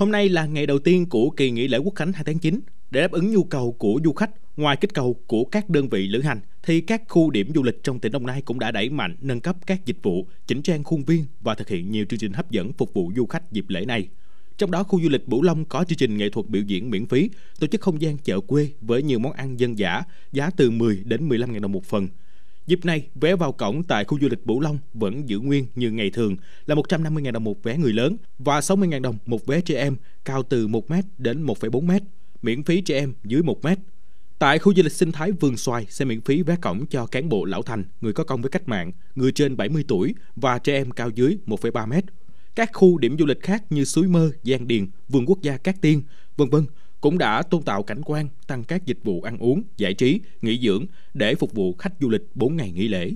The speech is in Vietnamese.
Hôm nay là ngày đầu tiên của kỳ nghỉ lễ Quốc khánh 2 tháng 9. Để đáp ứng nhu cầu của du khách, ngoài kích cầu của các đơn vị lữ hành, thì các khu điểm du lịch trong tỉnh Đồng Nai cũng đã đẩy mạnh nâng cấp các dịch vụ, chỉnh trang khuôn viên và thực hiện nhiều chương trình hấp dẫn phục vụ du khách dịp lễ này. Trong đó, khu du lịch Bửu Long có chương trình nghệ thuật biểu diễn miễn phí, tổ chức không gian chợ quê với nhiều món ăn dân dã, giá từ 10 đến 15 000 đồng một phần – Dịp này, vé vào cổng tại khu du lịch Bửu Long vẫn giữ nguyên như ngày thường là 150.000 đồng một vé người lớn và 60.000 đồng một vé trẻ em cao từ 1m đến 1,4m, miễn phí trẻ em dưới 1m. Tại khu du lịch sinh thái Vườn Xoài sẽ miễn phí vé cổng cho cán bộ lão thành, người có công với cách mạng, người trên 70 tuổi và trẻ em cao dưới 1,3m. Các khu điểm du lịch khác như Suối Mơ, Giang Điền, Vườn Quốc gia Cát Tiên, vân vân cũng đã tôn tạo cảnh quan, tăng các dịch vụ ăn uống, giải trí, nghỉ dưỡng để phục vụ khách du lịch 4 ngày nghỉ lễ.